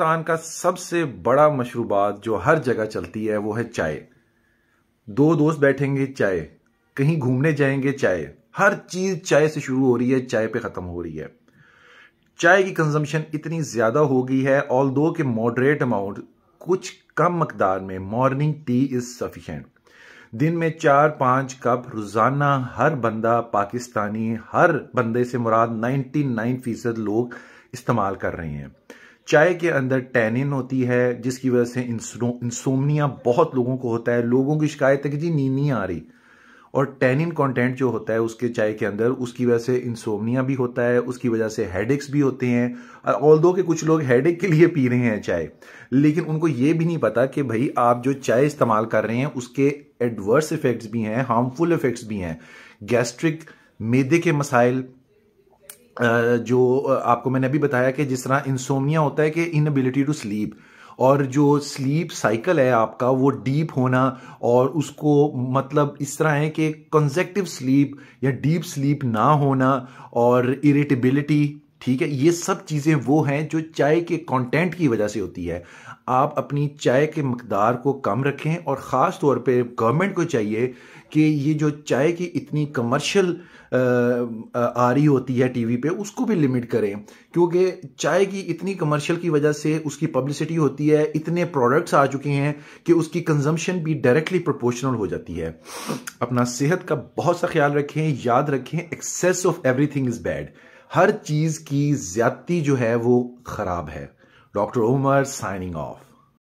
हिंदुस्तान का सबसे बड़ा मशरूबात जो हर जगह चलती है वो है चाय दो दोस्त बैठेंगे चाय कहीं घूमने जाएंगे चाय हर चीज चाय से शुरू हो रही है चाय पे खत्म हो रही है चाय की कंजम्पशन इतनी ज्यादा हो गई है ऑल दो के मॉडरेट अमाउंट कुछ कम मकदार में मॉर्निंग टी इज सफिशेंट दिन में चार पांच कप रोजाना हर बंदा पाकिस्तानी हर बंदे से मुराद 99 फीसद लोग इस्तेमाल कर रहे हैं चाय के अंदर टैनिन होती है जिसकी वजह से इंसोमनिया बहुत लोगों को होता है लोगों की शिकायत है कि जी नींद नहीं आ रही और टैनिन कंटेंट जो होता है उसके चाय के अंदर उसकी वजह से इंसोमनिया भी होता है उसकी वजह से हेडेक्स भी होते हैं ऑल दो के कुछ लोग हेडेक के लिए पी रहे हैं चाय लेकिन उनको ये भी नहीं पता कि भाई आप जो चाय इस्तेमाल कर रहे हैं उसके एडवर्स इफेक्ट्स भी हैं हार्मफुल इफेक्ट्स भी हैं गैस्ट्रिक मेदे के मसाइल जो आपको मैंने अभी बताया कि जिस तरह इंसोमिया होता है कि इनबिलिटी टू स्लीप और जो स्लीप साइकिल है आपका वो डीप होना और उसको मतलब इस तरह है कि कंजेक्टिव स्लीप या डीप स्लीप ना होना और इरिटेबिलिटी ठीक है ये सब चीज़ें वो हैं जो चाय के कंटेंट की वजह से होती है आप अपनी चाय के मकदार को कम रखें और ख़ास तौर पे गवर्नमेंट को चाहिए कि ये जो चाय की इतनी कमर्शियल आ रही होती है टीवी पे उसको भी लिमिट करें क्योंकि चाय की इतनी कमर्शियल की वजह से उसकी पब्लिसिटी होती है इतने प्रोडक्ट्स आ चुके हैं कि उसकी कंजम्पशन भी डायरेक्टली प्रोपोर्शनल हो जाती है अपना सेहत का बहुत सा ख्याल रखें याद रखें excess of everything is bad हर चीज़ की ज्यादती जो है वो ख़राब है डॉक्टर उमर साइनिंग ऑफ